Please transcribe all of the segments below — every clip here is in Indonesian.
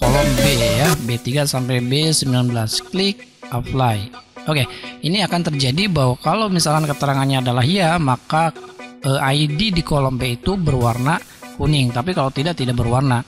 kolom B ya B3 sampai B19 klik apply Oke ini akan terjadi bahwa kalau misalkan keterangannya adalah ya maka eh, ID di kolom B itu berwarna kuning tapi kalau tidak tidak berwarna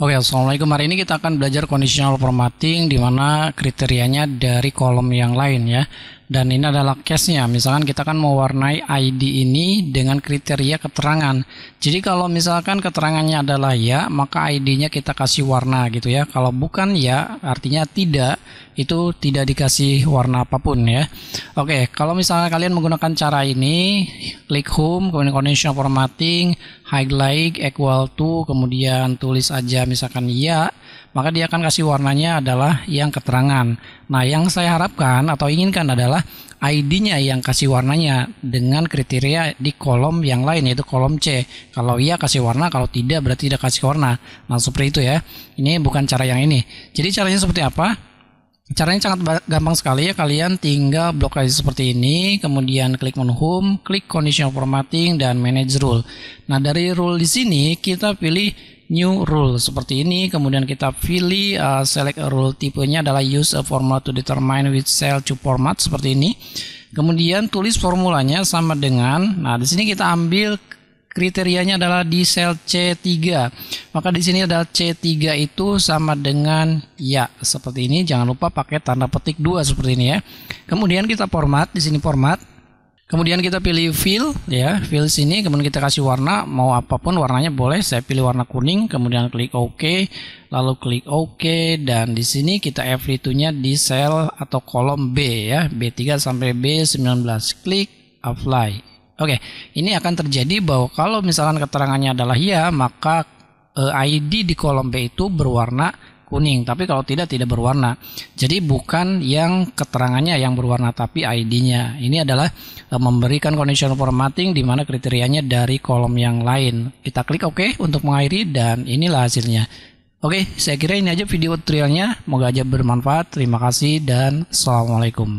Oke, Assalamualaikum. Hari ini kita akan belajar conditional formatting di mana kriterianya dari kolom yang lain ya. Dan ini adalah case-nya. Misalkan kita akan mewarnai ID ini dengan kriteria keterangan. Jadi kalau misalkan keterangannya adalah ya, maka ID-nya kita kasih warna gitu ya. Kalau bukan ya, artinya tidak, itu tidak dikasih warna apapun ya. Oke, kalau misalnya kalian menggunakan cara ini, klik home, kemudian conditional formatting, Like equal to kemudian tulis aja misalkan ya maka dia akan kasih warnanya adalah yang keterangan nah yang saya harapkan atau inginkan adalah ID-nya yang kasih warnanya dengan kriteria di kolom yang lain yaitu kolom C kalau iya kasih warna kalau tidak berarti tidak kasih warna nah seperti itu ya ini bukan cara yang ini jadi caranya seperti apa Caranya sangat gampang sekali ya kalian tinggal blok lagi seperti ini, kemudian klik menu home, klik conditional formatting dan manage rule. Nah, dari rule di sini kita pilih new rule seperti ini, kemudian kita pilih uh, select a rule tipenya adalah use a formula to determine which cell to format seperti ini. Kemudian tulis formulanya sama dengan nah di sini kita ambil kriterianya adalah di sel C3. Maka di sini adalah C3 itu sama dengan ya seperti ini. Jangan lupa pakai tanda petik dua seperti ini ya. Kemudian kita format di sini format. Kemudian kita pilih fill ya, fill sini kemudian kita kasih warna mau apapun warnanya boleh. Saya pilih warna kuning, kemudian klik OK, lalu klik OK dan di sini kita F2-nya di sel atau kolom B ya, B3 sampai B19. Klik apply. Oke, okay. ini akan terjadi bahwa kalau misalkan keterangannya adalah ya, maka e, ID di kolom B itu berwarna kuning, tapi kalau tidak tidak berwarna. Jadi bukan yang keterangannya yang berwarna tapi ID-nya. Ini adalah e, memberikan conditional formatting di mana kriterianya dari kolom yang lain. Kita klik OK untuk mengakhiri dan inilah hasilnya. Oke, okay, saya kira ini aja video tutorialnya. Semoga aja bermanfaat. Terima kasih dan Assalamualaikum.